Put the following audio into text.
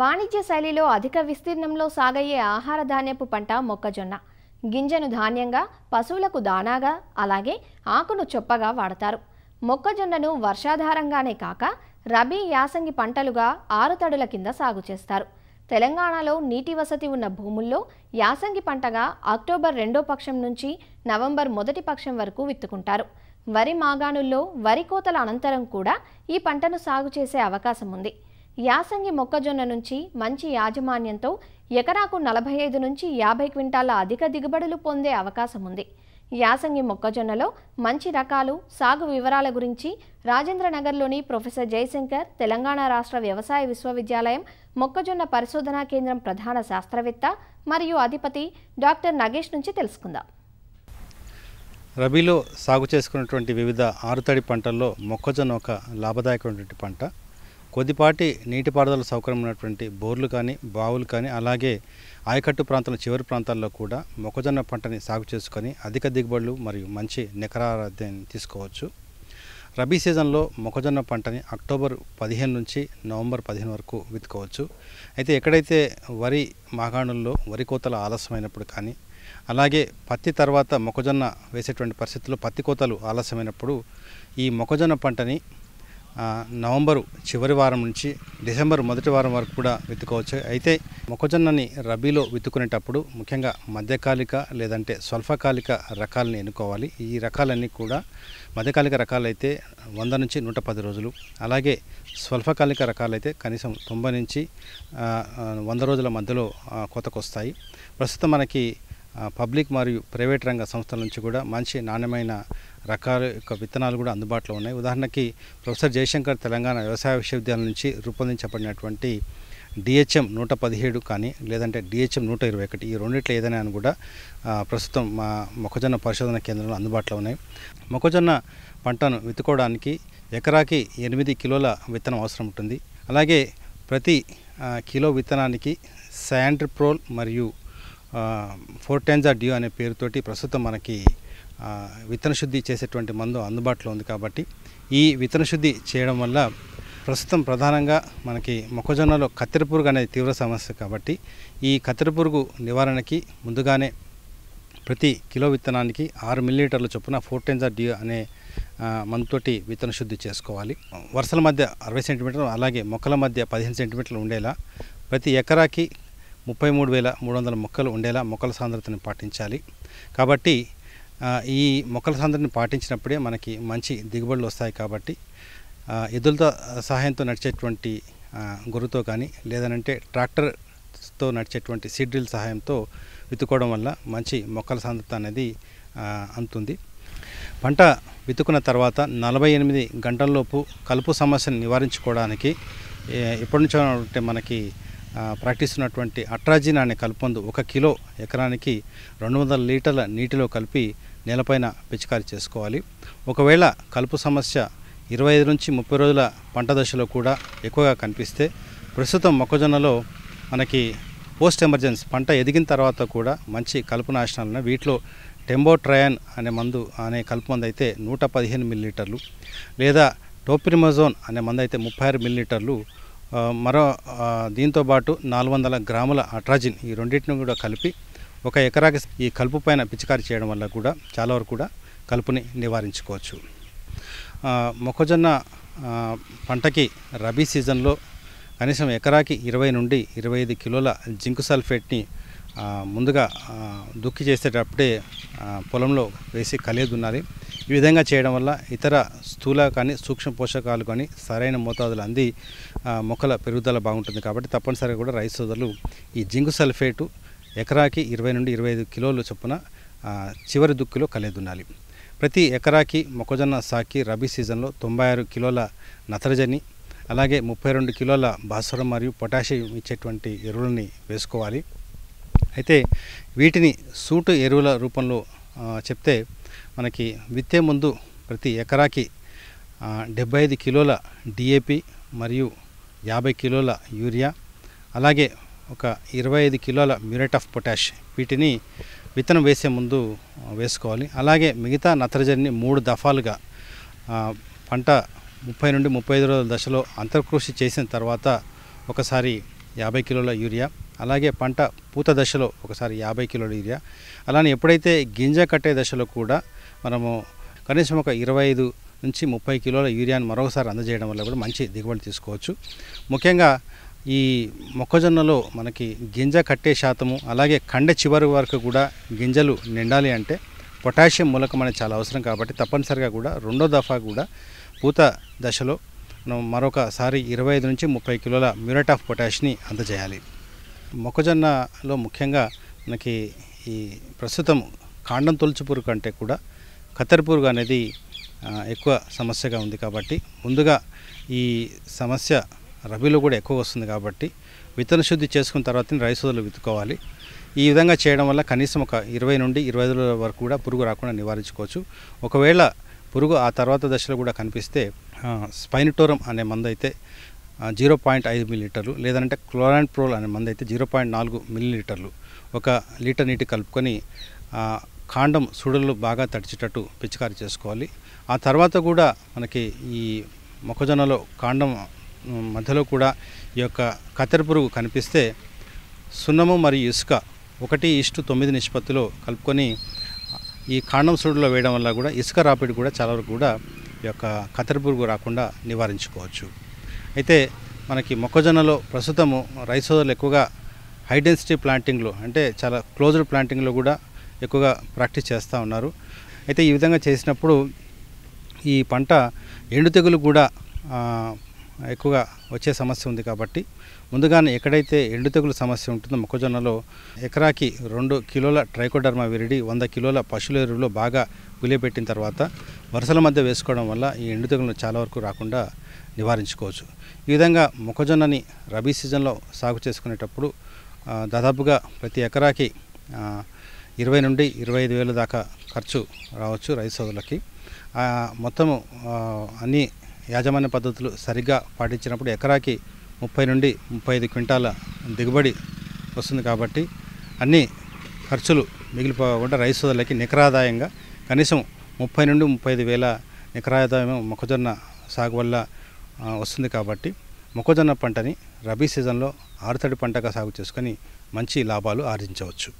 వాణిజ్య శైలిలో అధిక విస్తీర్ణంలో సాగయ్యే ఆహార ధాన్యపు పంట మొక్కజొన్న గింజను ధాన్యంగా పశువులకు దానాగా అలాగే ఆకును చొప్పగా వాడతారు మొక్కజొన్నను వర్షాధారంగానే కాక రబీ యాసంగి పంటలుగా ఆరుతడుల కింద సాగు చేస్తారు తెలంగాణలో నీటి వసతి ఉన్న భూముల్లో యాసంగి పంటగా అక్టోబర్ రెండో పక్షం నుంచి నవంబర్ మొదటి పక్షం వరకు విత్తుకుంటారు వరి మాగాణుల్లో వరి కోతల అనంతరం కూడా ఈ పంటను సాగు చేసే అవకాశం ఉంది యాసంగి మొక్కజొన్న నుంచి మంచి యాజమాన్యంతో ఎకరాకు నలభై ఐదు నుంచి యాభై క్వింటాల అధిక దిగుబడులు పొందే అవకాశం ఉంది యాసంగి మొక్కజొన్నలో మంచి రకాలు సాగు వివరాల గురించి రాజేంద్రనగర్లోని ప్రొఫెసర్ జయశంకర్ తెలంగాణ రాష్ట్ర వ్యవసాయ విశ్వవిద్యాలయం మొక్కజొన్న పరిశోధనా కేంద్రం ప్రధాన శాస్త్రవేత్త మరియు అధిపతి డాక్టర్ నగేష్ నుంచి తెలుసుకుందాం రబీలో సాగు చేసుకున్నటువంటి వివిధ ఆరుతడి పంటల్లో మొక్కజొన్న ఒక లాభదాయకమైనటువంటి పంట కొద్దిపాటి నీటిపారుదల సౌకర్యం ఉన్నటువంటి బోర్లు కానీ బావులు కానీ అలాగే ఆయకట్టు ప్రాంతాల చివరి ప్రాంతాల్లో కూడా మొక్కజొన్న పంటని సాగు చేసుకొని అధిక దిగుబడులు మరియు మంచి నికరారాధ్యాన్ని తీసుకోవచ్చు రబీ సీజన్లో మొక్కజొన్న పంటని అక్టోబర్ పదిహేను నుంచి నవంబర్ పదిహేను వరకు విత్తుకోవచ్చు అయితే ఎక్కడైతే వరి మాగాణుల్లో వరి కోతలు ఆలస్యమైనప్పుడు కానీ అలాగే పత్తి తర్వాత మొక్కజొన్న వేసేటువంటి పరిస్థితుల్లో పత్తి కోతలు ఆలస్యమైనప్పుడు ఈ మొక్కజొన్న పంటని నవంబరు చివరి వారం నుంచి డిసెంబర్ మొదటి వారం వరకు కూడా విత్తుకోవచ్చు అయితే మొక్కజొన్నని రబీలో విత్తుకునేటప్పుడు ముఖ్యంగా మధ్యకాలిక లేదంటే స్వల్పకాలిక రకాలని ఎన్నుకోవాలి ఈ రకాలన్నీ కూడా మధ్యకాలిక రకాలైతే వంద నుంచి నూట పది రోజులు అలాగే స్వల్పకాలిక రకాలైతే కనీసం తొంభై నుంచి వంద రోజుల మధ్యలో కొతకొస్తాయి ప్రస్తుతం మనకి పబ్లిక్ మరియు ప్రైవేట్ రంగ సంస్థల నుంచి కూడా మంచి నాణ్యమైన రకాల యొక్క విత్తనాలు కూడా అందుబాటులో ఉన్నాయి ఉదాహరణకి ప్రొఫెసర్ జయశంకర్ తెలంగాణ వ్యవసాయ విశ్వవిద్యాలయం నుంచి రూపొందించబడినటువంటి డిహెచ్ఎం నూట పదిహేడు కానీ లేదంటే డిహెచ్ఎం నూట ఇరవై ఒకటి ఈ రెండిట్లో ఏదైనా అని కూడా ప్రస్తుతం మా మొక్కజొన్న పరిశోధన కేంద్రంలో అందుబాటులో ఉన్నాయి మొక్కజొన్న పంటను విత్తుకోవడానికి ఎకరాకి ఎనిమిది కిలోల విత్తనం అవసరం ఉంటుంది అలాగే ప్రతి కిలో విత్తనానికి శాండ్రిప్రోల్ మరియు ఫోర్టెన్జా డ్యూ అనే పేరుతోటి ప్రస్తుతం మనకి విత్తన శుద్ధి చేసేటువంటి మందు అందుబాటులో ఉంది కాబట్టి ఈ విత్తన శుద్ధి చేయడం వల్ల ప్రస్తుతం ప్రధానంగా మనకి మొక్కజొన్నలో కత్తెర పురుగు అనేది తీవ్ర సమస్య కాబట్టి ఈ కత్తెర పురుగు నివారణకి ముందుగానే ప్రతి కిలో విత్తనానికి ఆరు మిల్లీలీటర్ల చొప్పున ఫోర్టెన్జా డి అనే మందుతోటి విత్తన శుద్ధి చేసుకోవాలి వరుసల మధ్య అరవై సెంటీమీటర్లు అలాగే మొక్కల మధ్య పదిహేను సెంటీమీటర్లు ఉండేలా ప్రతి ఎకరాకి ముప్పై మూడు వేల మూడు వందల మొక్కలు ఉండేలా మొక్కల సాంద్రతను పాటించాలి కాబట్టి ఈ మొక్కల సాంద్రని పాటించినప్పుడే మనకి మంచి దిగుబడులు వస్తాయి కాబట్టి ఎద్దులతో సహాయంతో నడిచేటువంటి గురుతో కానీ లేదనంటే ట్రాక్టర్తో నడిచేటువంటి సీడ్రిల్ సహాయంతో విత్తుకోవడం వల్ల మంచి మొక్కల సాంద్రత అనేది అందుతుంది పంట విత్తుకున్న తర్వాత నలభై ఎనిమిది గంటలలోపు కలుపు సమస్యను నివారించుకోవడానికి ఎప్పటి నుంచో మనకి ప్రకటిస్తున్నటువంటి అట్రాజిన్ అనే కలుపొందు ఒక కిలో ఎకరానికి రెండు వందల లీటర్ల నీటిలో కలిపి నేలపైన పిచికారి చేసుకోవాలి ఒకవేళ కలుపు సమస్య ఇరవై ఐదు నుంచి ముప్పై రోజుల పంట దశలో కూడా ఎక్కువగా కనిపిస్తే ప్రస్తుతం మొక్కజొన్నలో మనకి పోస్ట్ ఎమర్జెన్సీ పంట ఎదిగిన తర్వాత కూడా మంచి కలుపు నాశనాలను వీటిలో టెంబోట్రయాన్ అనే మందు అనే కలుపు మందు అయితే నూట పదిహేను మిల్లీలీటర్లు లేదా టోప్రిమజోన్ అనే మందు అయితే ముప్పై ఆరు మిల్లీలీటర్లు మరో దీంతో పాటు నాలుగు వందల గ్రాముల అట్రాజిన్ ఈ రెండింటిని కూడా కలిపి ఒక ఎకరాకి ఈ కలుపు పైన పిచికారి చేయడం వల్ల కూడా చాలా వరకు కూడా కలుపుని నివారించుకోవచ్చు మొక్కజొన్న పంటకి రబీ సీజన్లో కనీసం ఎకరాకి ఇరవై నుండి ఇరవై ఐదు కిలోల జింకు సల్ఫేట్ని ముందుగా దుక్కి చేసేటప్పుడే పొలంలో వేసి కలియదున్నాలి ఈ విధంగా చేయడం వల్ల ఇతర స్థూల కానీ సూక్ష్మ పోషకాలు కానీ సరైన మోతాదులు అంది మొక్కల పెరుగుదల బాగుంటుంది కాబట్టి తప్పనిసరిగా కూడా రైస్ సోదరులు ఈ జింకు సల్ఫేటు ఎకరాకి ఇరవై నుండి ఇరవై ఐదు కిలోలు చొప్పున చివరి దుక్కులో కలేదున్నాలి ప్రతి ఎకరాకి మొక్కజొన్న సాకి రబీ సీజన్లో తొంభై ఆరు కిలోల నత్రజని అలాగే ముప్పై రెండు కిలోల భాస్వరం మరియు పొటాషియం ఇచ్చేటువంటి ఎరువులని వేసుకోవాలి అయితే వీటిని సూటు ఎరువుల రూపంలో చెప్తే మనకి విత్తే ముందు ప్రతి ఎకరాకి డెబ్బై ఐదు కిలోల డిఏపి మరియు యాభై కిలోల యూరియా అలాగే ఒక ఇరవై ఐదు కిలోల మ్యూరేట్ ఆఫ్ పొటాష్ వీటిని విత్తనం వేసే ముందు వేసుకోవాలి అలాగే మిగతా నత్రజనిని మూడు దఫాలుగా పంట ముప్పై నుండి ముప్పై ఐదు రోజుల దశలో అంతర్కృషి చేసిన తర్వాత ఒకసారి యాభై కిలోల యూరియా అలాగే పంట పూత దశలో ఒకసారి యాభై కిలోల యూరియా అలానే ఎప్పుడైతే గింజ కట్టే దశలో కూడా మనము కనీసం ఒక ఇరవై ఐదు నుంచి ముప్పై కిలోల యూరియాను మరొకసారి అందజేయడం వల్ల కూడా మంచి దిగుబడి తీసుకోవచ్చు ముఖ్యంగా ఈ మొక్కజొన్నలో మనకి గింజ కట్టే శాతము అలాగే కండ చివరి వరకు కూడా గింజలు నిండాలి అంటే పొటాషియం మూలకం అనేది చాలా అవసరం కాబట్టి తప్పనిసరిగా కూడా రెండో దఫా కూడా పూత దశలో మనం మరొకసారి ఇరవై ఐదు నుంచి ముప్పై కిలోల మ్యూరేట్ ఆఫ్ పొటాష్ని అందజేయాలి మొక్కజొన్నలో ముఖ్యంగా మనకి ఈ ప్రస్తుతం కాండం తొలుచు పురుగు కంటే కూడా కత్తెర పురుగు అనేది ఎక్కువ సమస్యగా ఉంది కాబట్టి ముందుగా ఈ సమస్య రబీలో కూడా ఎక్కువ వస్తుంది కాబట్టి విత్తన శుద్ధి చేసుకున్న తర్వాత రైస్ విత్తుకోవాలి ఈ విధంగా చేయడం వల్ల కనీసం ఒక ఇరవై నుండి ఇరవై ఐదు వరకు కూడా పురుగు రాకుండా నివారించుకోవచ్చు ఒకవేళ పురుగు ఆ తర్వాత దశలో కూడా కనిపిస్తే స్పైనిటోరం అనే మందు అయితే జీరో పాయింట్ ఐదు మిల్లీలీటర్లు లేదంటే క్లోరాన్ ప్రోల్ అనే మంది అయితే జీరో పాయింట్ నాలుగు మిల్లీలీటర్లు ఒక లీటర్ నీటి కలుపుకొని కాండం సుడులు బాగా తడిచేటట్టు పిచికారి చేసుకోవాలి ఆ తర్వాత కూడా మనకి ఈ మొక్కజొన్నలో కాండం మధ్యలో కూడా ఈ యొక్క కత్తెర పురుగు కనిపిస్తే సున్నము మరియు ఇసుక ఒకటి ఇష్టు తొమ్మిది నిష్పత్తిలో కలుపుకొని ఈ కాండం సుడులో వేయడం వల్ల కూడా ఇసుక రాపిడి కూడా చాలా వరకు కూడా ఈ యొక్క కత్తెర పురుగు రాకుండా నివారించుకోవచ్చు అయితే మనకి మొక్కజొన్నలో ప్రస్తుతము రైస్ ఎక్కువగా హై డెన్సిటీ ప్లాంటింగ్లు అంటే చాలా క్లోజ్డ్ ప్లాంటింగ్లో కూడా ఎక్కువగా ప్రాక్టీస్ చేస్తూ ఉన్నారు అయితే ఈ విధంగా చేసినప్పుడు ఈ పంట ఎండు తెగులు కూడా ఎక్కువగా వచ్చే సమస్య ఉంది కాబట్టి ముందుగానే ఎక్కడైతే ఎండు తెగులు సమస్య ఉంటుందో మొక్కజొన్నలో ఎకరాకి రెండు కిలోల ట్రైకోడర్మా విరిడి వంద కిలోల పశువుల ఎరువులో బాగా పులియబెట్టిన తర్వాత వరుసల మధ్య వేసుకోవడం వల్ల ఈ ఎండు తెగులను చాలా వరకు రాకుండా నివారించుకోవచ్చు ఈ విధంగా మొక్కజొన్నని రబీ సీజన్లో సాగు చేసుకునేటప్పుడు దాదాపుగా ప్రతి ఎకరాకి ఇరవై నుండి ఇరవై ఐదు వేల దాకా ఖర్చు రావచ్చు రైతు సోదరులకి మొత్తము అన్ని యాజమాన్య పద్ధతులు సరిగ్గా పాటించినప్పుడు ఎకరాకి ముప్పై నుండి ముప్పై ఐదు క్వింటాల దిగుబడి వస్తుంది కాబట్టి అన్ని ఖర్చులు మిగిలిపోకుండా రైతు సోదరులకి నికరాదాయంగా కనీసం ముప్పై నుండి ముప్పై ఐదు వేల ఎకరాదాయం మొక్కజొన్న సాగు వల్ల వస్తుంది కాబట్టి మొక్కజొన్న పంటని రబీ సీజన్లో ఆరుతడి పంటగా సాగు చేసుకొని మంచి లాభాలు ఆర్జించవచ్చు